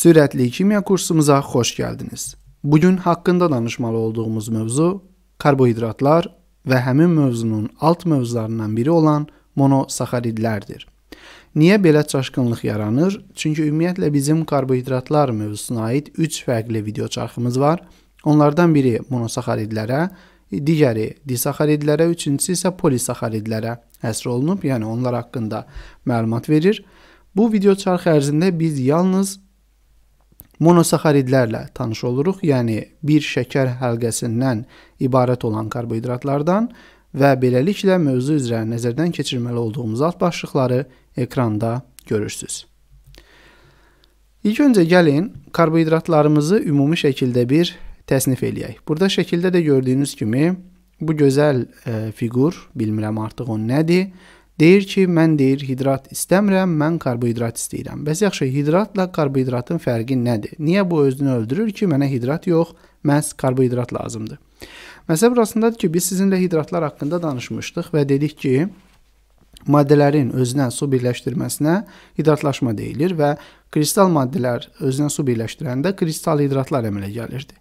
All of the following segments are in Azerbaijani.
Sürətli kimya kursumuza xoş gəldiniz. Bu gün haqqında danışmalı olduğumuz mövzu karbohidratlar və həmin mövzunun alt mövzularından biri olan monosaxaridlərdir. Niyə belə çaşqınlıq yaranır? Çünki ümumiyyətlə bizim karbohidratlar mövzusuna aid 3 fərqli video çarxımız var. Onlardan biri monosaxaridlərə, digəri disaxaridlərə, üçüncüsü isə polisaxaridlərə həsr olunub, yəni onlar haqqında məlumat verir. Bu video çarxı ərzində biz yalnız monosaxaridlərlə tanış oluruq. Yəni bir şəkər həlqəsindən ibarət olan karbohidratlardan və beləliklə mövzu üzrə nəzərdən keçirməli olduğumuz alt başlıqları ekranda görürsüz. İlk öncə gəlin karbohidratlarımızı ümumi şəkildə bir təsnif eləyək. Burada şəkildə də gördüyünüz kimi bu gözəl e, fiqur, bilmirəm artıq o nədir, Deyir ki, mən deyir hidrat istəmirəm, mən karbohidrat istəyirəm. Bəs yaxşı, hidratla karbohidratın fərqi nədir? Niyə bu özünü öldürür ki, mənə hidrat yox, məhz karbohidrat lazımdır? Məsələ burasındadır ki, biz sizinlə hidratlar haqqında danışmışdıq və dedik ki, maddələrin özünə su birləşdirməsinə hidratlaşma deyilir və kristal maddələr özünə su birləşdirəndə kristal hidratlar əmələ gəlirdi.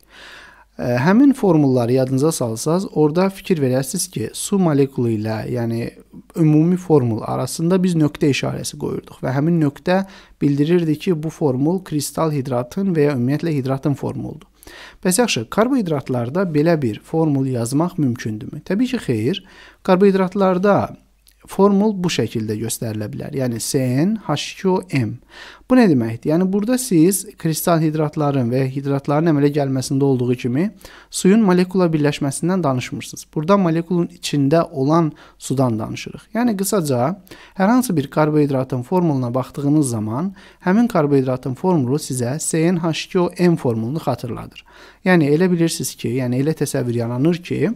Həmin formulları yadınıza salsaz, orada fikir verərsiniz ki, su molekulu ilə, yəni ümumi formul arasında biz nöqtə işarəsi qoyurduq və həmin nöqtə bildirirdi ki, bu formul kristal hidratın və ya ümumiyyətlə hidratın formuludur. Bəs yaxşı, karbohidratlarda belə bir formul yazmaq mümkündürmü? Təbii ki, xeyr. Karbohidratlarda Formul bu şəkildə göstərilə bilər. Yəni CN H2OM. Bu nə deməkdir? Yəni burada siz kristal hidratların və hidratların əmələ gəlməsində olduğu kimi suyun molekula birləşməsindən danışmırsınız. Burada molekulun içində olan sudan danışırıq. Yəni qısaca hər hansı bir karbohidratın formuluna baxdığınız zaman həmin karbohidratın formulu sizə CnH2OM formulunu xatırladır. Yəni elə bilirsiniz ki, yəni elə təsəvvür yaranır ki,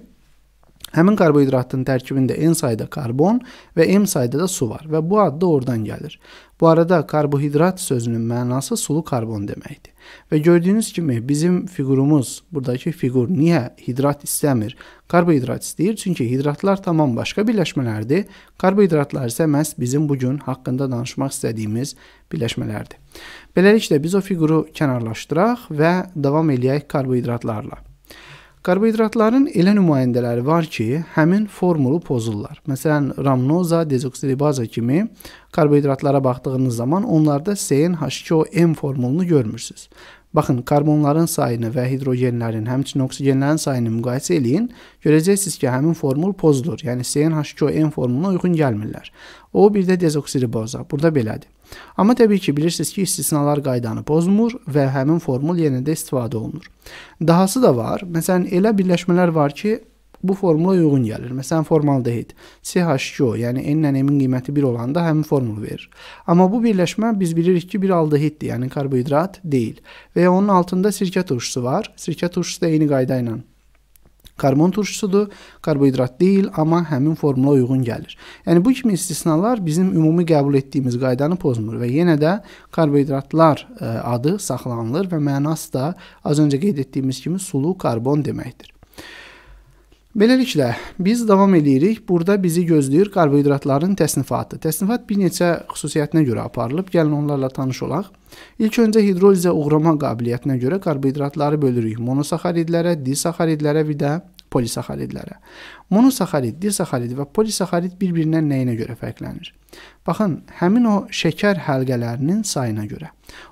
Həmin karbohidratın tərkibində N sayda karbon və M sayda da su var və bu ad da oradan gəlir. Bu arada karbohidrat sözünün mənası sulu karbon deməkdir. Və gördüyünüz kimi bizim fiqurumuz, buradakı fiqur niyə hidrat istəmir? Karbohidrat istəyir, çünki hidratlar tamam başqa birləşmələrdir. Karbohidratlar isə məhz bizim bu gün haqqında danışmaq istədiyimiz birləşmələrdir. Beləliklə biz o fiquru kənarlaşdıraq və davam eləyək karbohidratlarla. Karbohidratların elə nümayəndələri var ki, həmin formulu pozurlar. Məsələn, ramnoza, dezoksiribaza kimi karbohidratlara baxdığınız zaman onlarda CnH2OM formulunu görmürsüz. Baxın, karbonların sayını və hidrogenlərin, həmçinin oksigenlərin sayını müqayisə eləyin. Görəcəksiniz ki, həmin formul pozulur. Yəni CnH2OM formuluna uyğun gəlmirlər. O bir də dezoksiriboza. Burada belədir. Amma təbii ki, bilirsiniz ki, istisnalar qaydanı pozmur və həmin formul yenə də istifadə olunur. Dahası da var. Məsələn, elə birləşmələr var ki, bu formula uyğun gəlir. Məsələn, formaldehid CH2O, yəni N-lə M-in qiyməti 1 olanda həmin formulu verir. Amma bu birləşmə biz bilirik ki, bir aldehiddir, yəni karbohidrat deyil. Və ya onun altında sirkə turşusu var. Sirkə turşusu da eyni qayda ilə karbon turşusudur. Karbohidrat deyil, amma həmin formula uyğun gəlir. Yəni bu kimi istisnalar bizim ümumi qəbul etdiyimiz qaydanı pozmur və yenə də karbohidratlar e, adı saxlanılır və mənası da az öncə qeyd etdiyimiz kimi sulu karbon deməkdir. Beləliklə, biz davam eləyirik. Burada bizi gözləyir karbohidratların təsnifatı. Təsnifat bir neçə xüsusiyyətinə görə aparılıb. Gəlin onlarla tanış olaq. İlk öncə hidrolizə uğrama qabiliyyətinə görə karbohidratları bölürük monosaxaridlərə, disaxaridlərə və də polisaxaridlərə. Monosaxarid, disaxarid və polisaxarid bir-birindən nəyinə görə fərqlənir? Baxın, həmin o şəkər həlqələrinin sayına görə.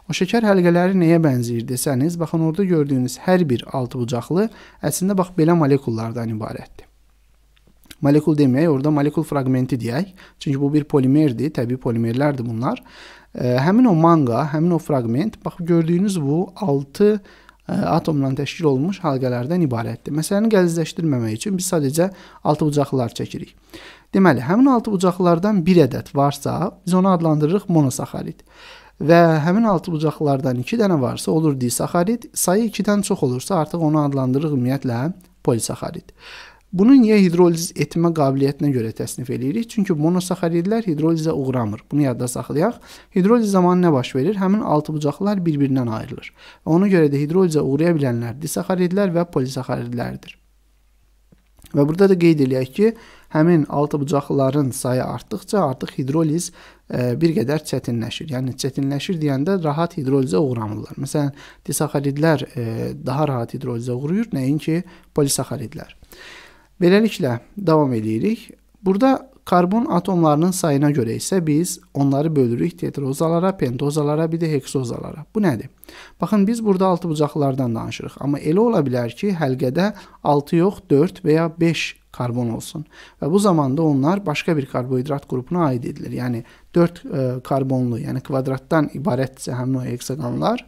O şəkər həlqələri nəyə bənzəyir desəniz, baxın orada gördüyünüz hər bir altıbucaqlı əslində bax belə molekullardan ibarətdir. Molekul deməyək, orada molekul fraqmenti deyək. Çünki bu bir polimerdir, təbii polimerlərdir bunlar. Həmin o manga, həmin o fraqment, bax gördüyünüz bu 6 E, atomla təşkil olunmuş halqalardan ibarətdir. Məsələni qəlizləşdirməmək üçün biz sadəcə altı bucaqlılar çəkirik. Deməli, həmin altı bucaqlardan bir ədəd varsa, biz onu adlandırırıq monosaxarid. Və həmin altı bucaqlardan 2 dənə varsa, olur disaxarid. Sayı 2-dən çox olursa, artıq onu adlandırırıq ümumiyyətlə polisaxarid. Bunu niyə hidroliz etmə qabiliyyətinə görə təsnif eləyirik? Çünki monosaxaridlər hidrolizə uğramır. Bunu yadda saxlayaq. Hidroliz zamanı nə baş verir? Həmin altıbucaqlar bir-birindən ayrılır. Ona görə də hidrolizə uğraya bilənlər disaxaridlər və polisaxaridlərdir. Və burada da qeyd eləyək ki, həmin altıbucaqların sayı artdıqca artıq hidroliz ə, e, bir qədər çətinləşir. Yəni çətinləşir deyəndə rahat hidrolizə uğramırlar. Məsələn, disaxaridlər ə, e, daha rahat hidrolizə uğrayır, nəinki polisaxaridlər. Beləliklə davam eləyirik. Burada karbon atomlarının sayına görə isə biz onları bölürük tetrozalara, pentozalara, bir də heksozalara. Bu nədir? Baxın biz burada 6 bucaqlardan danışırıq, amma elə ola bilər ki, həlqədə 6 yox, 4 və ya 5 karbon olsun. Və bu zamanda onlar başqa bir karbohidrat qrupuna aid edilir. Yəni 4 e, karbonlu, yəni kvadratdan ibarətsə həmin o heksagonlar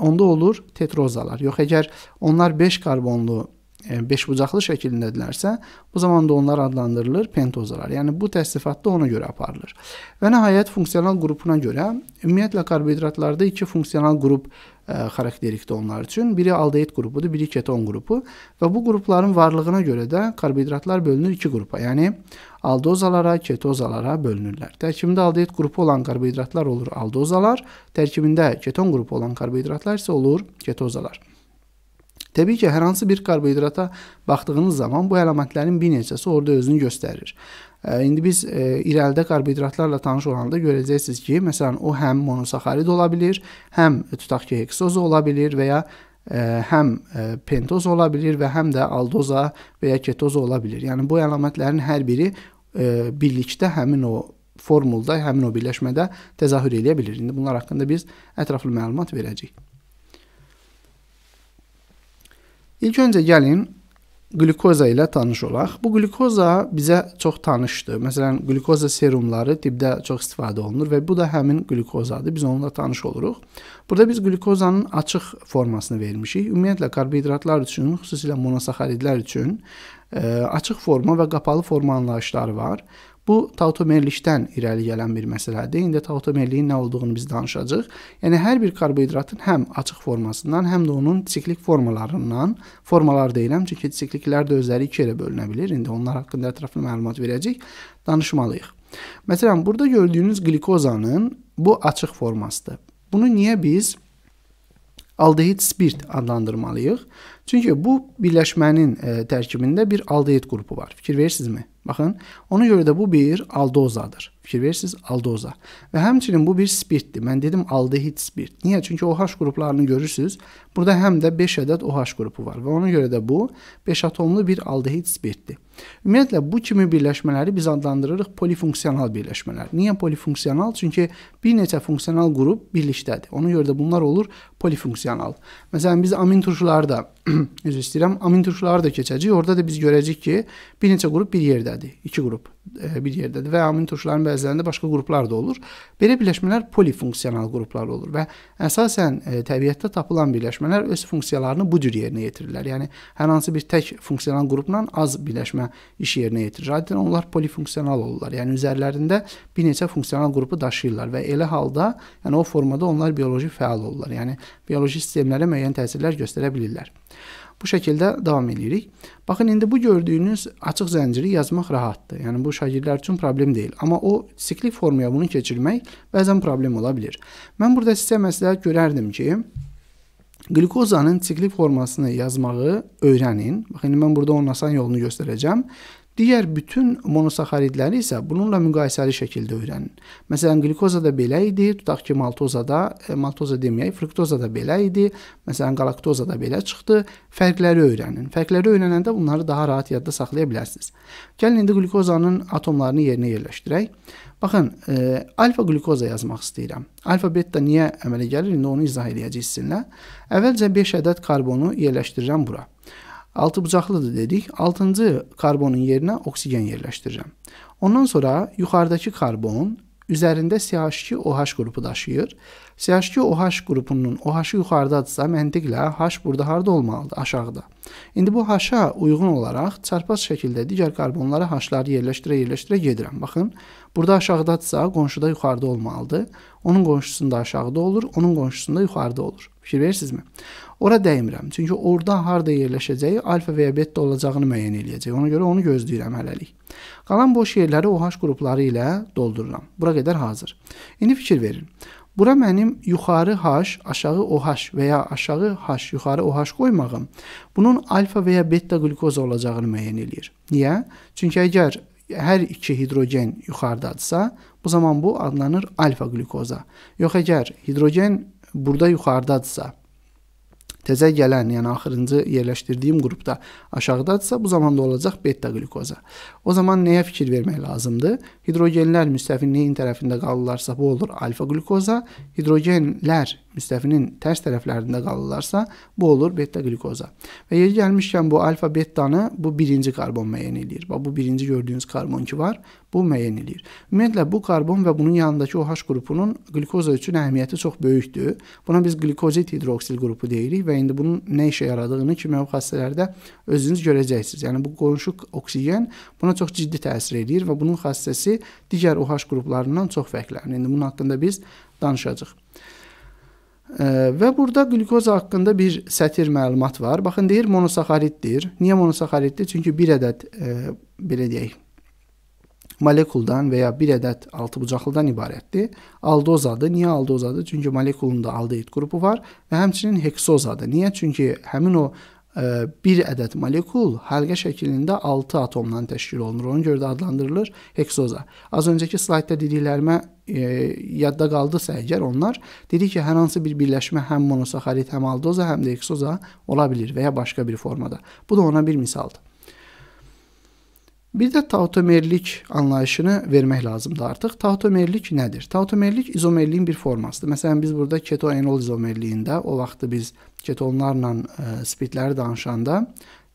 onda olur tetrozalar. Yox əgər onlar 5 karbonlu E, beşbucaqlı şəkilindədirlərsə, bu zaman da onlar adlandırılır pentozalar. Yəni bu təsnifat da ona görə aparılır. Və nəhayət funksional qrupuna görə ümumiyyətlə karbohidratlarda iki funksional qrup ə, e, xarakterikdir onlar üçün. Biri aldehid qrupudur, biri keton qrupu və bu qrupların varlığına görə də karbohidratlar bölünür iki qrupa. Yəni aldozalara, ketozalara bölünürlər. Tərkibində aldehid qrupu olan karbohidratlar olur aldozalar, tərkibində keton qrupu olan karbohidratlar isə olur ketozalar. Təbii ki, hər hansı bir karbohidrata baxdığınız zaman bu əlamətlərin bir neçəsi orada özünü göstərir. E, indi biz e, irəlidə karbohidratlarla tanış olanda görəcəksiniz ki, məsələn, o həm monosaxarid ola bilər, həm tutaq ki, heksoz ola bilər və ya e, həm e, pentoz ola bilər və həm də aldoza və ya ketoz ola bilər. Yəni bu əlamətlərin hər biri e, birlikdə həmin o formulda, həmin o birləşmədə təzahür eləyə bilir. İndi bunlar haqqında biz ətraflı məlumat verəcəyik. İlk öncə gəlin qlikoza ilə tanış olaq. Bu qlikoza bizə çox tanışdır. Məsələn, qlikoza serumları tibbdə çox istifadə olunur və bu da həmin qlikozadır. Biz onunla tanış oluruq. Burada biz qlikozanın açıq formasını vermişik. Ümumiyyətlə karbohidratlar üçün, xüsusilə monosaxaridlər üçün ə, e, açıq forma və qapalı forma anlayışları var. Bu tautomerlikdən irəli gələn bir məsələdir. İndi tautomerliyin nə olduğunu biz danışacağıq. Yəni hər bir karbohidratın həm açıq formasından, həm də onun siklik formalarından, formalar deyirəm çünki sikliklər də özləri iki yerə bölünə bilər. İndi onlar haqqında ətraflı məlumat verəcək, danışmalıyıq. Məsələn, burada gördüyünüz glikozanın bu açıq formasıdır. Bunu niyə biz aldehid spirt adlandırmalıyıq? Çünki bu birləşmənin ə, e, tərkibində bir aldehid qrupu var. Fikir verirsinizmi? Baxın, ona görə də bu bir aldozadır. Fikir verirsiniz, aldoza. Və həmçinin bu bir spirtdir. Mən dedim aldehid spirt. Niyə? Çünki OH qruplarını görürsüz. Burada həm də 5 ədəd OH qrupu var və ona görə də bu 5 atomlu bir aldehid spirtdir. Ümumiyyətlə bu kimi birləşmələri biz adlandırırıq polifunksional birləşmələr. Niyə polifunksional? Çünki bir neçə funksional qrup birlikdədir. Ona görə də bunlar olur polifunksional. Məsələn biz amin turşuları da üzr istəyirəm, amin turşuları da keçəcəyik. Orada da biz görəcəyik ki, bir neçə qrup bir yerdədir. 2 qrup e, bir yerdədir və amin turşuların bəzilərində başqa qruplar da olur. Belə birləşmələr polifunksional qruplar olur və əsasən e, təbiətdə tapılan birləşmələr öz funksiyalarını bu cür yerinə yetirirlər. Yəni hər hansı bir tək funksional qrupla az birləşmə iş yerinə yetirir. Adətən onlar polifunksional olurlar. Yəni üzərlərində bir neçə funksional qrupu daşıyırlar və elə halda, yəni o formada onlar bioloji fəal olurlar. Yəni bioloji sistemlərə müəyyən təsirlər göstərə bilirlər. Bu şəkildə davam eləyirik. Baxın, indi bu gördüyünüz açıq zənciri yazmaq rahatdır. Yəni bu şagirdlər üçün problem deyil, amma o siklik formaya bunu keçirmək bəzən problem ola bilər. Mən burada sizə məsləhət görərdim ki, Qlikozanın siklik formasını yazmağı öyrənin. Baxın, indi mən burada onun asan yolunu göstərəcəm. Digər bütün monosaxaridləri isə bununla müqayisəli şəkildə öyrənin. Məsələn, qlikozada belə idi, tutaq ki, maltozada, e, maltoza deməyək, fruktozada belə idi, məsələn, qalaktozada belə çıxdı. Fərqləri öyrənin. Fərqləri öyrənəndə bunları daha rahat yadda saxlaya bilərsiniz. Gəlin indi qlikozanın atomlarını yerinə yerləşdirək. Baxın, e, alfa qlikoza yazmaq istəyirəm. Alfa beta niyə əmələ gəlir? İndi onu izah edəcəyik sizinlə. Əvvəlcə 5 ədəd karbonu yerləşdirirəm bura. Altı bucaqlıdır dedik. 6-cı karbonun yerinə oksigen yerləşdirirəm. Ondan sonra yuxarıdakı karbon üzərində CH2OH qrupu daşıyır. CH2OH qrupunun OH-ı yuxarıdadırsa, məntiqlə H burada harda olmalıdır? Aşağıda. İndi bu H-a uyğun olaraq çarpaz şəkildə digər karbonlara H-ları yerləşdirə-yerləşdirə gedirəm. Baxın, burada aşağıdadırsa, qonşuda yuxarıda olmalıdır. Onun qonşusunda aşağıda olur, onun qonşusunda yuxarıda olur. Fikir verirsinizmi? Ora dəymirəm. Çünki orada harda yerləşəcəyi alfa və ya beta olacağını müəyyən eləyəcək. Ona görə onu gözləyirəm hələlik. Qalan boş yerləri OH qrupları ilə doldururam. Bura qədər hazır. İndi fikir verin. Bura mənim yuxarı H, aşağı OH və ya aşağı H, yuxarı OH qoymağım bunun alfa və ya beta qlukoza olacağını müəyyən eləyir. Niyə? Çünki əgər hər iki hidrogen yuxarıdadsa, bu zaman bu adlanır alfa qlukoza. Yox əgər hidrogen burada yuxarıdadsa, Təzə gələn, yəni axırıncı yerləşdirdiyim qrupda aşağıdadsa, bu zaman da olacaq beta glukoza. O zaman nəyə fikir vermək lazımdır? Hidrogenlər müstəfinin neyin tərəfində qalırlarsa, bu olur alfa glukoza. Hidrogenlər müstəfinin tərs tərəflərində qalırlarsa, bu olur beta glukoza. Və yeri gəlmişkən bu alfa betanı bu birinci karbon müəyyən edir. Bax bu birinci gördüyünüz karbon ki var, Bu müəyyən eləyir. Ümumiyyətlə bu karbon və bunun yanındakı OH qrupunun qlikoza üçün əhəmiyyəti çox böyükdür. Buna biz glikozit hidroksil qrupu deyirik və indi bunun nə işə yaradığını kimyəvi xassələrdə özünüz görəcəksiniz. Yəni bu qonşu oksigen buna çox ciddi təsir eləyir və bunun xassəsi digər OH qruplarından çox fərqlənir. İndi bunun haqqında biz danışacağıq. Və burada qlikoza haqqında bir sətir məlumat var. Baxın deyir monosaxariddir. Niyə monosaxariddir? Çünki bir ədəd e, belə deyək, molekuldan və ya bir ədəd altıbucaqlıdan ibarətdir. Aldozadır. Niyə aldozadır? Çünki molekulun da aldehid qrupu var və həmçinin heksozadır. Niyə? Çünki həmin o ə, e, bir ədəd molekul halqa şəklində 6 atomdan təşkil olunur. Ona görə də adlandırılır heksoza. Az öncəki slaytda dediklərimə e, yadda qaldısa əgər onlar dedik ki, hər hansı bir birləşmə həm monosaxarit, həm aldoza, həm də heksoza ola bilər və ya başqa bir formada. Bu da ona bir misaldır. Bir də tautomerlik anlayışını vermək lazımdır artıq. Tautomerlik nədir? Tautomerlik izomerliyin bir formasıdır. Məsələn, biz burada ketoenol izomerliyində o vaxtı biz ketonlarla e, spirtləri danışanda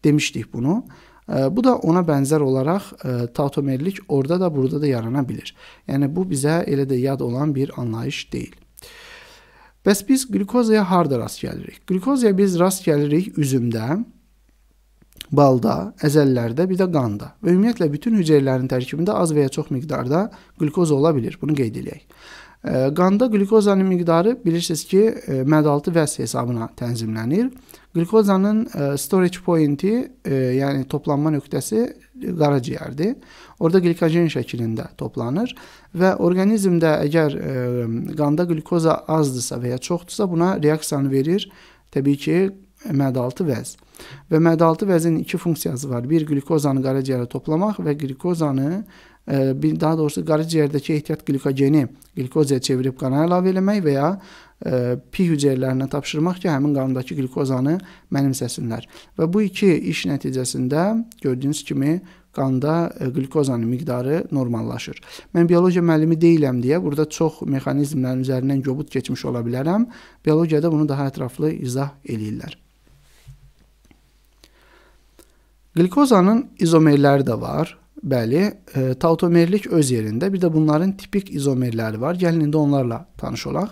demişdik bunu. E, bu da ona bənzər olaraq e, tautomerlik orada da burada da yarana bilir. Yəni bu bizə elə də yad olan bir anlayış deyil. Bəs biz qlikozaya harda rast gəlirik? Qlikozaya biz rast gəlirik üzümdə balda, əzəllərdə, bir də qanda və ümumiyyətlə bütün hüceyrələrin tərkibində az və ya çox miqdarda qlükoza ola bilir. Bunu qeyd eləyək. Qanda qlükozanın miqdarı bilirsiniz ki, mədaltı vəs hesabına tənzimlənir. Qlükozanın storage pointi, yəni toplanma nöqtəsi qaraciyərdir. Orada glikogen şəklində toplanır və orqanizmdə əgər qanda qlükoza azdırsa və ya çoxdursa buna reaksiyanı verir. Təbii ki, mədaltı vəz. Və mədaltı vəzin iki funksiyası var. Bir qlikozanı qaraciyərə toplamaq və qlikozanı e, bir daha doğrusu qaraciyərdəki ehtiyat glikogeni qlikozaya çevirib qana əlavə eləmək və ya e, pi hüceyrələrinə tapşırmaq ki, həmin qandakı qlikozanı mənimsəsinlər. Və bu iki iş nəticəsində gördüyünüz kimi qanda qlikozanın e, miqdarı normallaşır. Mən biologiya müəllimi deyiləm deyə burada çox mexanizmlərin üzərindən göbut keçmiş ola bilərəm. Biologiyada bunu daha ətraflı izah eləyirlər. Glikozanın izomerleri de var. belli. e, ee, tautomerlik öz yerinde Bir de bunların tipik izomerleri var. Gelin de onlarla tanış olaq.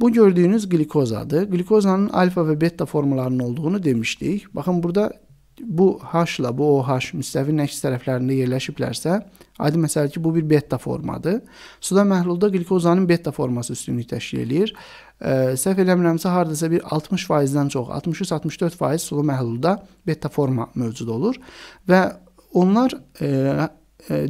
Bu gördüğünüz glikozadır. Glikozanın alfa ve beta formalarının olduğunu demiştik. Bakın burada bu H-la bu OH müstəvi nəks tərəflərində yerləşiblərsə, adi məsələdir ki, bu bir beta formadır. Suda məhlulda glikozanın beta forması üstünlük təşkil eləyir. E, səhv eləmirəmsə, hardasa bir 60%-dən çox, 63-64% sulu məhlulda beta forma mövcud olur və onlar e,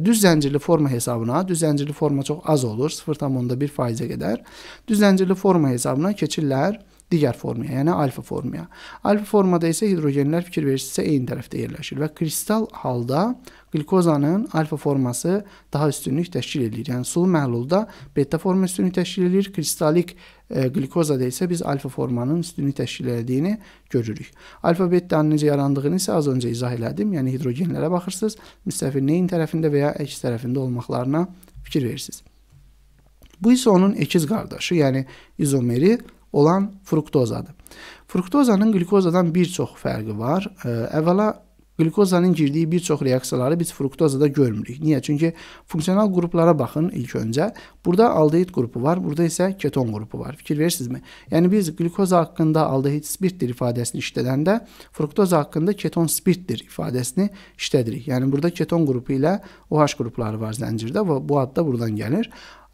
düz zəncirli forma hesabına, düz zəncirli forma çox az olur, 0.1%-ə qədər. Düz zəncirli forma hesabına keçirlər digər formaya, yəni alfa formaya. Alfa formada isə hidrogenlər fikir verirsinizsə eyni tərəfdə yerləşir və kristal halda qlikozanın alfa forması daha üstünlük təşkil edir. Yəni sulu məhlulda beta forma üstünlük təşkil edir, kristalik e, qlikozada isə biz alfa formanın üstünlük təşkil etdiyini görürük. Alfa betanın necə yarandığını isə az öncə izah elədim. Yəni hidrogenlərə baxırsınız, müstəfil neyin tərəfində və ya əks tərəfində olmaqlarına fikir verirsiniz. Bu isə onun əkiz qardaşı, yəni izomeri olan fruktozadır. Fruktozanın qlikozdan bir çox fərqi var. Əvvəla qlikozanın girdiyi bir çox reaksiyaları biz fruktozada görmürük. Niyə? Çünki funksional qruplara baxın ilk öncə. Burada aldehid qrupu var, burada isə keton qrupu var. Fikir verirsinizmi? Yəni biz qlikoza haqqında aldehid spirtdir ifadəsini işlədəndə fruktoza haqqında keton spirtdir ifadəsini işlədirik. Yəni burada keton qrupu ilə OH qrupları var zəncirdə və bu ad da buradan gəlir.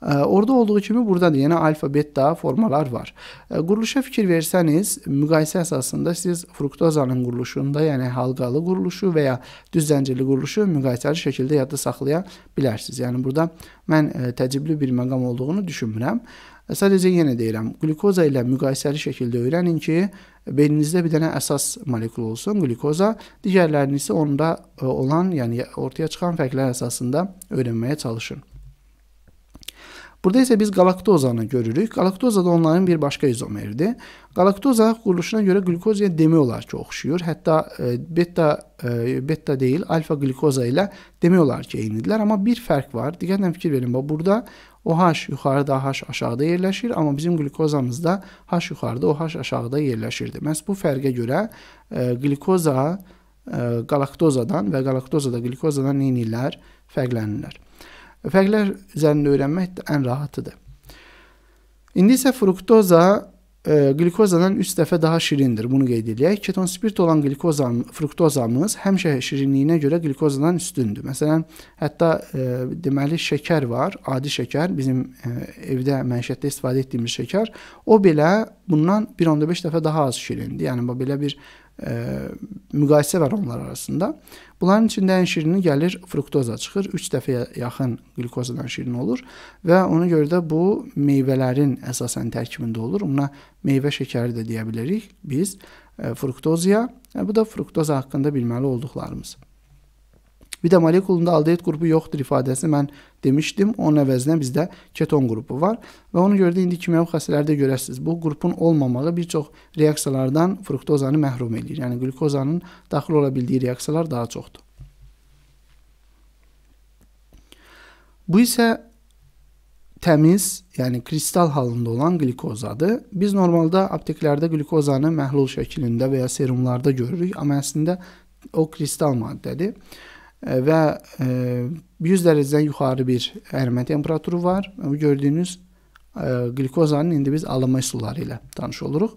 Orada olduğu kimi burada da yenə alfa, beta formalar var. Quruluşa fikir versəniz, müqayisə əsasında siz fruktozanın quruluşunda, yəni halqalı quruluşu və ya düz zəncirli quruluşu müqayisəli şəkildə yadda saxlaya bilərsiniz. Yəni burada mən e, təcrübli bir məqam olduğunu düşünmürəm. Sadəcə yenə deyirəm, qlikoza ilə müqayisəli şəkildə öyrənin ki, beyninizdə bir dənə əsas molekul olsun, qlikoza, digərlərini isə onda e, olan, yəni ortaya çıxan fərqlər əsasında öyrənməyə çalışın. Burada isə biz qalaktozanı görürük. Qalaktoza da onların bir başqa izomeridir. Qalaktoza quruluşuna görə qlikozaya demək olar ki, oxşuyur. Hətta e, beta e, beta deyil, alfa qlikoza ilə demək olar ki, eynidirlər, amma bir fərq var. Diqqətlə fikir verin. Bax burada OH yuxarıda, H aşağıda yerləşir, amma bizim qlikozamızda H yuxarıda, OH aşağıda yerləşirdi. Məs bu fərqə görə e, qlikoza e, qalaktozadan və qalaktozada qlikozadan neynirlər? Fərqlənirlər. Fərqlər üzərində öyrənmək də ən rahatıdır. İndi isə fruktoza e, qlikozadan 3 dəfə daha şirindir. Bunu qeyd edək. Keton spirt olan qlikozam, fruktozamız həmişə şirinliyinə görə qlikozadan üstündür. Məsələn, hətta e, deməli şəkər var, adi şəkər, bizim e, evdə məişətdə istifadə etdiyimiz şəkər, o belə bundan 1.5 dəfə daha az şirindir. Yəni bu belə bir e, müqayisə var onlar arasında. Bunların içində ən şirini gəlir fruktoza çıxır. 3 dəfəyə yaxın qlikozadan şirin olur və ona görə də bu meyvələrin əsasən tərkibində olur. Buna meyvə şəkəri də deyə bilərik biz e, fruktozya. Yəni, bu da fruktoza haqqında bilməli olduqlarımız. Bir də molekulunda aldehid qrupu yoxdur ifadəsi mən demişdim. Onun əvəzinə bizdə keton qrupu var və ona görə də indi kimyəvi xəstələrdə görəsiniz. Bu qrupun olmamağı bir çox reaksiyalardan fruktozanı məhrum eləyir. Yəni qlikozanın daxil ola bildiyi reaksiyalar daha çoxdur. Bu isə təmiz, yəni kristal halında olan qlikozadır. Biz normalda apteklərdə qlikozanı məhlul şəklində və ya serumlarda görürük, amma əslində o kristal maddədir. E, və 100 e, dərəcədən yuxarı bir ərimə temperaturu var. Bu gördüyünüz qlikozanın e, indi biz alınma üsulları ilə tanış oluruq.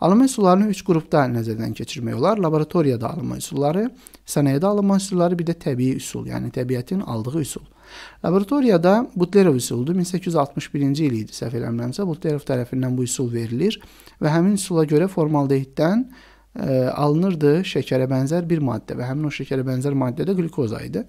Alınma üsullarını 3 qrupda nəzərdən keçirmək olar. Laboratoriyada alınma üsulları, sənəyədə alınma üsulları, bir də təbii üsul, yəni təbiətin aldığı üsul. Laboratoriyada Butlerov üsuludur. 1861-ci il idi, səhv eləmirəmsə, Butlerov tərəfindən bu üsul verilir və həmin üsula görə formaldehiddən ə, e, alınırdı şəkərə bənzər bir maddə və həmin o şəkərə bənzər maddə də qlikoza idi.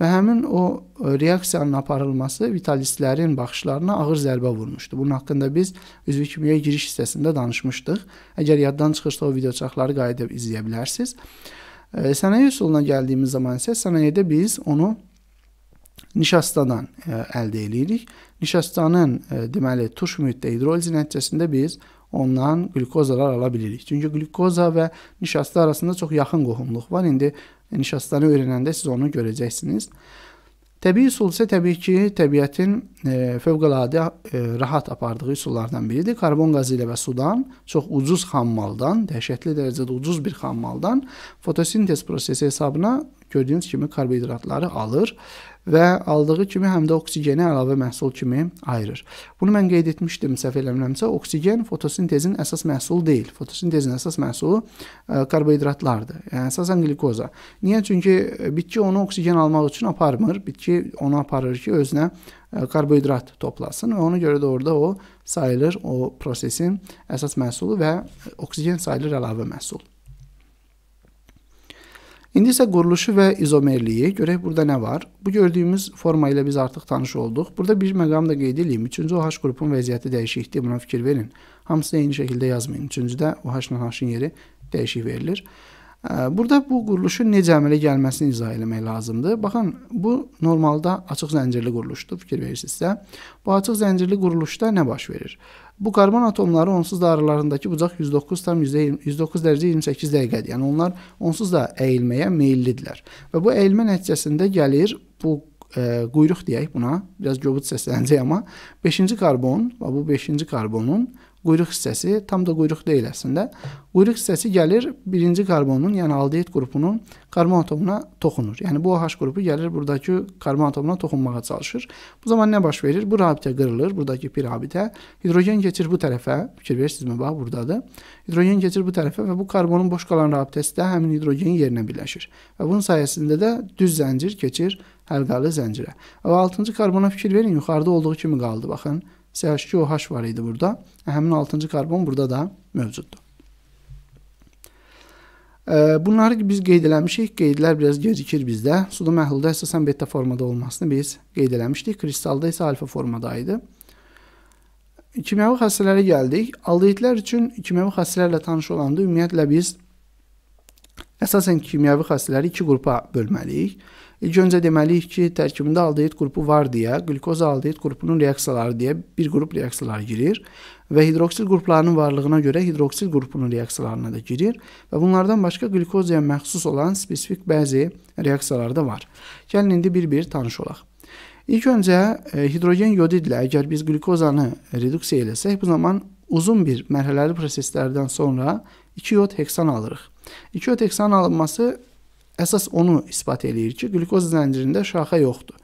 Və həmin o e, reaksiyanın aparılması vitalistlərin baxışlarına ağır zərbə vurmuşdu. Bunun haqqında biz üzvü kimyaya giriş hissəsində danışmışdıq. Əgər yaddan çıxırsa o videoçaqları qayıdıb izləyə bilərsiniz. Ə, e, sənaye üsuluna gəldiyimiz zaman isə sənayədə biz onu nişastadan ə, əldə eləyirik. Nişastanın ə, deməli turş mühitdə hidroliz nəticəsində biz ondan qlükozalar ala bilirik. Çünki qlükoza və nişasta arasında çox yaxın qohumluq var. İndi e, nişastanı öyrənəndə siz onu görəcəksiniz. Təbii üsul isə təbii ki, təbiətin e, fövqəladə e, rahat apardığı üsullardan biridir. Karbon qazı ilə və sudan, çox ucuz xammaldan, dəhşətli dərəcədə ucuz bir xammaldan fotosintez prosesi hesabına gördüyünüz kimi karbohidratları alır və aldığı kimi həm də oksigeni əlavə məhsul kimi ayırır. Bunu mən qeyd etmişdim, səhv eləmirəmsə, oksigen fotosintezin əsas məhsulu deyil. Fotosintezin əsas məhsulu ə, e, karbohidratlardır. Yəni əsasən qlikoza. Niyə? Çünki e, bitki onu oksigen almaq üçün aparmır. Bitki onu aparır ki, özünə e, karbohidrat toplasın və ona görə də orada o sayılır o prosesin əsas məhsulu və oksigen sayılır əlavə məhsul. İndi isə quruluşu və izomerliyi görək burada nə var. Bu gördüyümüz forma ilə biz artıq tanış olduq. Burada bir məqam da qeyd edeyim. Üçüncü OH qrupun vəziyyəti dəyişikdir. Buna fikir verin. Hamısı eyni şəkildə yazmayın. Üçüncüdə OH ilə H-in yeri dəyişik verilir. Burada bu quruluşun necə əmələ gəlməsini izah eləmək lazımdır. Baxın, bu normalda açıq zəncirli quruluşdur. Fikir verirsinizsə, bu açıq zəncirli quruluşda nə baş verir? Bu karbon atomları onsuz da aralarındakı bucaq 109,9 dərəcə 28 dəqiqədir. Yəni onlar onsuz da əyilməyə meyllidirlər. Və bu əyilmə nəticəsində gəlir bu e, quyruq deyək buna. Biraz göbut səslənəcək amma 5-ci karbon və bu 5-ci karbonun Quyruq hissəsi tam da quyruq deyil əslində. Quyruq hissəsi gəlir birinci karbonun, yəni aldehid qrupunun karbon atomuna toxunur. Yəni bu OH qrupu gəlir buradakı karbon atomuna toxunmağa çalışır. Bu zaman nə baş verir? Bu rabitə qırılır, buradakı bir rabitə. Hidrogen keçir bu tərəfə. Fikir verirsinizmi? Bax burdadır. Hidrogen keçir bu tərəfə və bu karbonun boş qalan rabitəsi də həmin hidrogenin yerinə birləşir. Və bunun sayəsində də düz zəncir keçir həlqalı zəncirə. Və 6-cı karbona fikir verin, yuxarıda olduğu kimi qaldı. Baxın, CH2OH var idi burada. Həmin 6-cı karbon burada da mövcuddur. Bunları biz qeyd eləmişik. Qeydlər biraz gecikir bizdə. Suda məhlulda əsasən beta formada olmasını biz qeyd eləmişdik. Kristalda isə alfa formada idi. Kimyəvi xassələrə gəldik. Aldehidlər üçün kimyəvi xassələrlə tanış olanda ümumiyyətlə biz Əsasən kimyəvi xassələri iki qrupa bölməliyik. İlk öncə deməliyik ki, tərkibində aldehid qrupu var deyə, qlikoza aldehid qrupunun reaksiyaları deyə bir qrup reaksiyalar girir və hidroksil qruplarının varlığına görə hidroksil qrupunun reaksiyalarına da girir və bunlardan başqa qlikozaya məxsus olan spesifik bəzi reaksiyalar da var. Gəlin indi bir-bir tanış olaq. İlk öncə e, hidrogen yodidlə əgər biz qlikozanı reduksiya eləsək, bu zaman uzun bir mərhələli proseslərdən sonra 2-yod heksan alırıq. 2-yod heksan alınması əsas onu isbat eləyir ki, qlikoz zəncirində şaxə yoxdur.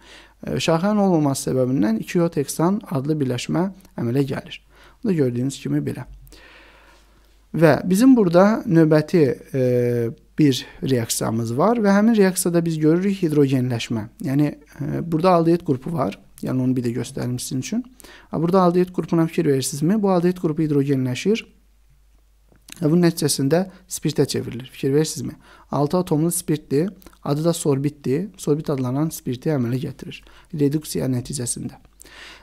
E, Şaxənin olmaması səbəbindən 2-yod heksan adlı birləşmə əmələ gəlir. Bu da gördüyünüz kimi belə. Və bizim burada növbəti e, bir reaksiyamız var və həmin reaksiyada biz görürük hidrogenləşmə. Yəni e, burada aldehid qrupu var Yani onu bir de göstərim sizin üçün. Burada aldehid grubuna fikir mi? Bu aldehid grubu hidrogenləşir. Və bunun neticesinde spirtə çevrilir. Fikir mi? 6 atomlu spirtdir. Adı da sorbitti, Sorbit adlanan spirti əmələ getirir. reduksiya neticesinde.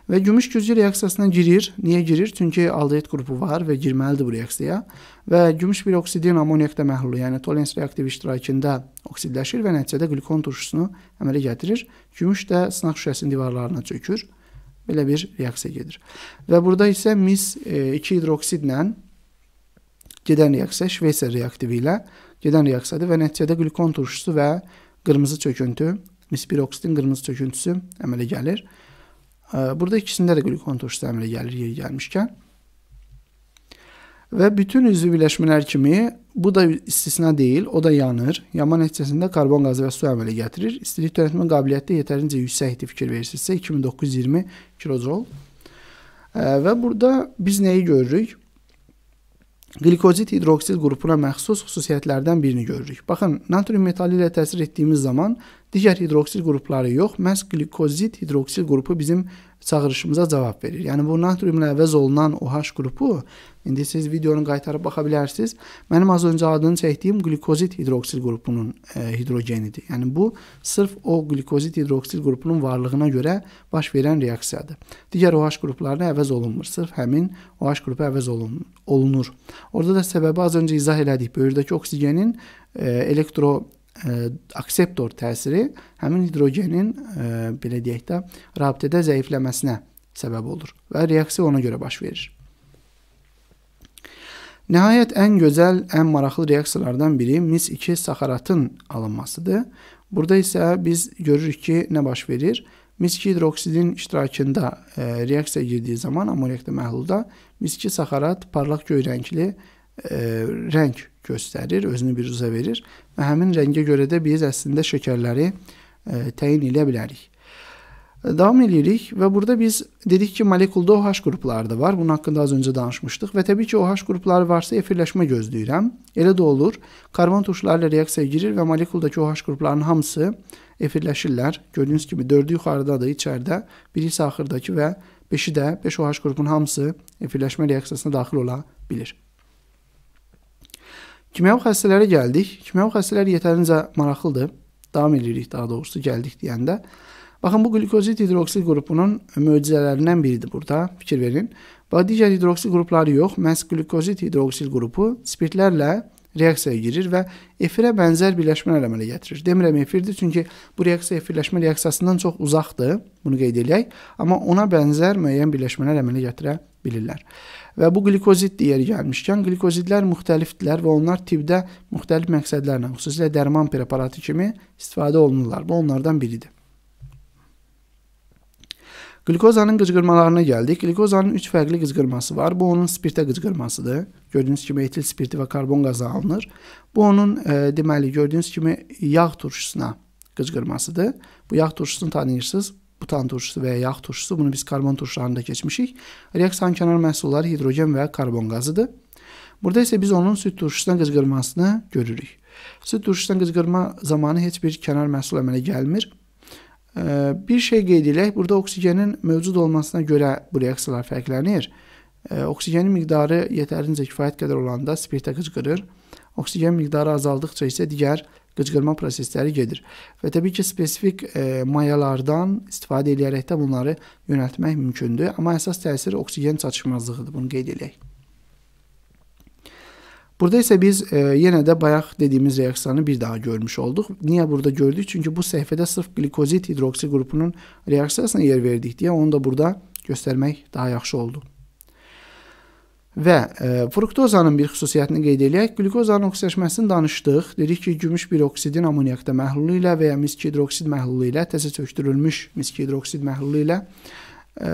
Və gümüş güzgü reaksiyasına girir. Niyə girir? Çünki aldehid qrupu var və girməlidir bu reaksiyaya. Və gümüş bir oksidin amoniakda məhlulu, yəni tolens reaktiv iştirakında oksidləşir və nəticədə qlikon turşusunu əmələ gətirir. Gümüş də sınaq şüşəsinin divarlarına çökür. Belə bir reaksiya gedir. Və burada isə mis 2 e, hidroksidlə gedən reaksiya Şveyser reaktivi ilə gedən reaksiyadır və nəticədə qlikon turşusu və qırmızı çöküntü, mis 1 oksidin qırmızı çöküntüsü əmələ gəlir. Burada ikisində də qlikon turşusu əmələ gəlir yeri gəlmişkən. Və bütün üzvü birləşmələr kimi bu da istisna deyil, o da yanır. Yanma nəticəsində karbon qazı və su əmələ gətirir. İstilik törətmə qabiliyyəti yetərincə yüksəkdir fikir verirsinizsə 2920 kilojol. Və burada biz nəyi görürük? Glikozid hidroksid qrupuna məxsus xüsusiyyətlərdən birini görürük. Baxın, natrium metali ilə təsir etdiyimiz zaman Digər hidroksil qrupları yox, məhz glikozid hidroksil qrupu bizim çağırışımıza cavab verir. Yəni bu natriumla əvəz olunan OH qrupu indi siz videonu qaytarıb baxa bilərsiniz. Mənim az öncə adını çəkdiyim glikozid hidroksil qrupunun e, hidrogenidir. Yəni bu sırf o glikozid hidroksil qrupunun varlığına görə baş verən reaksiyadır. Digər OH qruplarına əvəz olunmur. Sırf həmin OH qrupu əvəz olun olunur. Orada da səbəbi az öncə izah elədik. Böyürdəki oksigenin e, elektro ə, e, akseptor təsiri həmin hidrogenin ə, e, belə deyək də rabitədə zəifləməsinə səbəb olur və reaksiya ona görə baş verir. Nəhayət ən gözəl, ən maraqlı reaksiyalardan biri mis 2 saxaratın alınmasıdır. Burada isə biz görürük ki, nə baş verir? Mis 2 hidroksidin iştirakında e, reaksiyaya girdiyi zaman amoniaklı məhlulda mis 2 saxarat parlaq göy rəngli e, rəng göstərir, özünü biruzə verir və həmin rəngə görə də biz əslində şəkərləri ə, e, təyin edə bilərik. Davam edirik və burada biz dedik ki, molekulda OH qrupları da var. Bunun haqqında az öncə danışmışdıq və təbii ki, OH qrupları varsa efirləşmə gözləyirəm. Elə də olur. Karbon turşuları ilə reaksiyaya girir və molekuldakı OH qruplarının hamısı efirləşirlər. Gördüyünüz kimi 4-ü yuxarıdadır, içəridə, biri isə axırdakı və 5-i də 5 OH qrupunun hamısı efirləşmə reaksiyasına daxil ola bilir. Kimyəvi xəstələrə gəldik. Kimyəvi xəstələr yetərincə maraqlıdır. Davam edirik daha doğrusu gəldik deyəndə. Baxın bu glikozid hidroksid qrupunun möcüzələrindən biridir burada. Fikir verin. Bax digər hidroksid qrupları yox, məhz glikozid hidroksid qrupu spirtlərlə reaksiyaya girir və efirə bənzər birləşmələr əmələ gətirir. Demirəm efirdir, çünki bu reaksiya efirləşmə reaksiyasından çox uzaqdır, bunu qeyd eləyək, amma ona bənzər müəyyən birləşmələr əmələ gətirə bilirlər. Və bu glikozid deyər gəlmişkən, glikozidlər müxtəlifdirlər və onlar tibbdə müxtəlif məqsədlərlə, xüsusilə dərman preparatı kimi istifadə olunurlar. Bu onlardan biridir. Qlikozanın qıcqırmalarına gəldik. Qlikozanın 3 fərqli qıcqırması var. Bu onun spirtə qıcqırmasıdır. Gördüyünüz kimi etil spirti və karbon qazı alınır. Bu onun e, deməli gördüyünüz kimi yağ turşusuna qıcqırmasıdır. Bu yağ turşusunu tanıyırsınız. Butan turşusu və ya yağ turşusu. Bunu biz karbon turşularında keçmişik. Reaksiyanın kənar məhsulları hidrogen və karbon qazıdır. Burada isə biz onun süd turşusuna qızqırmasını görürük. Süd turşusuna qızqırma zamanı heç bir kənar məhsul əmələ gəlmir. Bir şey qeyd edək, burada oksigenin mövcud olmasına görə bu reaksiyalar fərqlənir. Oksigenin miqdarı yetərincə kifayət qədər olanda spirtə qıcqırır. Oksigen miqdarı azaldıqca isə digər qıcqırma prosesləri gedir. Və təbii ki, spesifik e, mayalardan istifadə edərək də bunları yönəltmək mümkündür, amma əsas təsir oksigen çatışmazlığıdır. Bunu qeyd edək. Burada isə biz e, yenə də bayaq dediyimiz reaksiyanı bir daha görmüş olduq. Niyə burada gördük? Çünki bu səhifədə sırf glikozit hidroksi qrupunun reaksiyasına yer verdik deyə onu da burada göstərmək daha yaxşı oldu. Və e, fruktozanın bir xüsusiyyətini qeyd eləyək. Glukozanın oksidaşmasını danışdıq. Dedik ki, gümüş biroksidin amoniakda məhlulu ilə və ya miski hidroksid məhlulu ilə, təzə çökdürülmüş miski hidroksid məhlulu ilə e,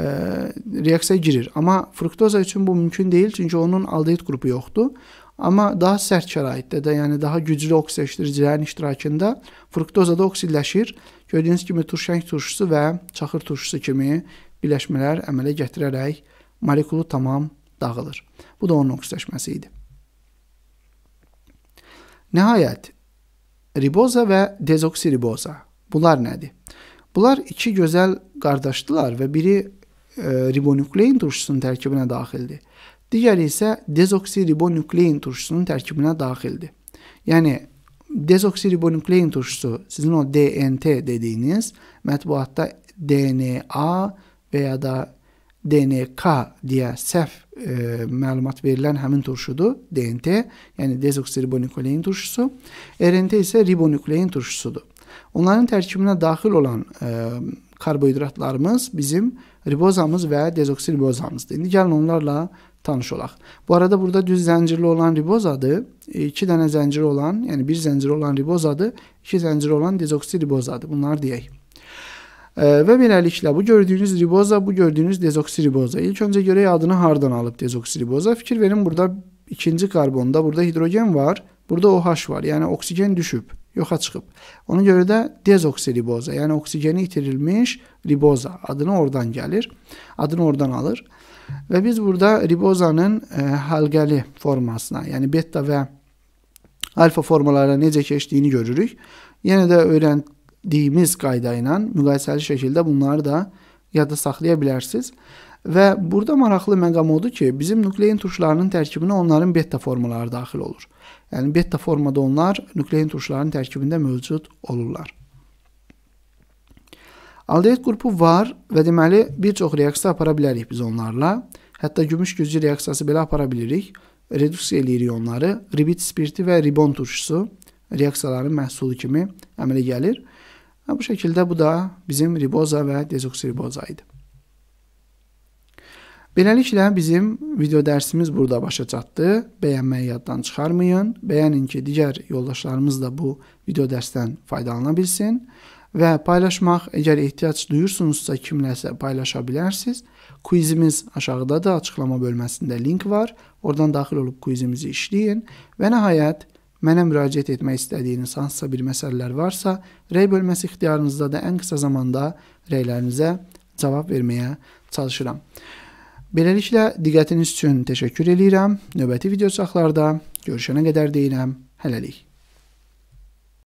reaksiyaya girir. Amma fruktoza üçün bu mümkün deyil, çünki onun aldehid qrupu yoxdur. Amma daha sərt şəraitdə də, yəni daha güclü oksidləşdiricilərin iştirakında fruktoza da oksidləşir. Gördüyünüz kimi turşəng turşusu və çaxır turşusu kimi birləşmələr əmələ gətirərək molekulu tamam dağılır. Bu da onun oksidləşməsi idi. Nəhayət riboza və dezoksiriboza. Bunlar nədir? Bunlar iki gözəl qardaşdılar və biri e, ribonuklein turşusunun tərkibinə daxildir. Digəri isə dezoksiribonüklein turşusunun tərkibinə daxildir. Yəni dezoksiribonüklein turşusu sizin o DNT dediyiniz mətbuatda DNA və ya da DNK deyə səhv e, məlumat verilən həmin turşudur. DNT, yəni dezoksiribonüklein turşusu. RNT isə ribonüklein turşusudur. Onların tərkibinə daxil olan e, karbohidratlarımız bizim ribozamız və dezoksiribozamızdır. İndi gəlin onlarla tanış olaq. Bu arada burada düz zəncirli olan ribozadır. 2 e, dənə zənciri olan, yəni bir zənciri olan ribozadır, 2 zənciri olan dezoksi ribozadır. Bunlar deyək. E, Və beləliklə bu gördüyünüz riboza, bu gördüyünüz dezoksi riboza. İlk öncə görək adını hardan alıb dezoksi riboza. Fikir verin burada ikinci karbonda burada hidrogen var, burada OH var. Yəni oksigen düşüb, yoxa çıxıb. Ona görə də dezoksi riboza, yəni oksigeni itirilmiş riboza adını oradan gəlir. Adını oradan alır. Və biz burada ribozanın e, halqəli formasına, yəni beta və alfa formalarına necə keçdiyini görürük. Yenə də öyrəndiyimiz qayda ilə müqayisəli şəkildə bunları da yadda saxlaya bilərsiniz. Və burada maraqlı məqam odur ki, bizim nuklein turşlarının tərkibinə onların beta formaları daxil olur. Yəni beta formada onlar nuklein turşlarının tərkibində mövcud olurlar. Aldehid qrupu var və deməli bir çox reaksiya apara bilərik biz onlarla. Hətta gümüş gücü reaksiyası belə apara bilirik. Reduksiya eləyirik onları. Ribit spirti və ribon turşusu reaksiyaların məhsulu kimi əmələ gəlir. Və bu şəkildə bu da bizim riboza və dezoksiriboza idi. Beləliklə bizim video dərsimiz burada başa çatdı. Bəyənməyi yaddan çıxarmayın. Bəyənin ki, digər yoldaşlarımız da bu video dərsdən faydalana bilsin və paylaşmaq, əgər ehtiyac duyursunuzsa kimləsə paylaşa bilərsiniz. Quizimiz aşağıda da açıqlama bölməsində link var. Oradan daxil olub quizimizi işləyin və nəhayət mənə müraciət etmək istədiyiniz hansısa bir məsələlər varsa, rəy bölməsi ixtiyarınızda da ən qısa zamanda rəylərinizə cavab verməyə çalışıram. Beləliklə diqqətiniz üçün təşəkkür eləyirəm. Növbəti video saxlarda görüşənə qədər deyirəm. Hələlik.